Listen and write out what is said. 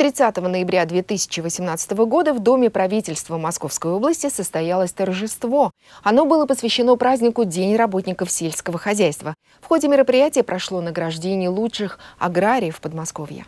30 ноября 2018 года в Доме правительства Московской области состоялось торжество. Оно было посвящено празднику День работников сельского хозяйства. В ходе мероприятия прошло награждение лучших аграриев Подмосковья.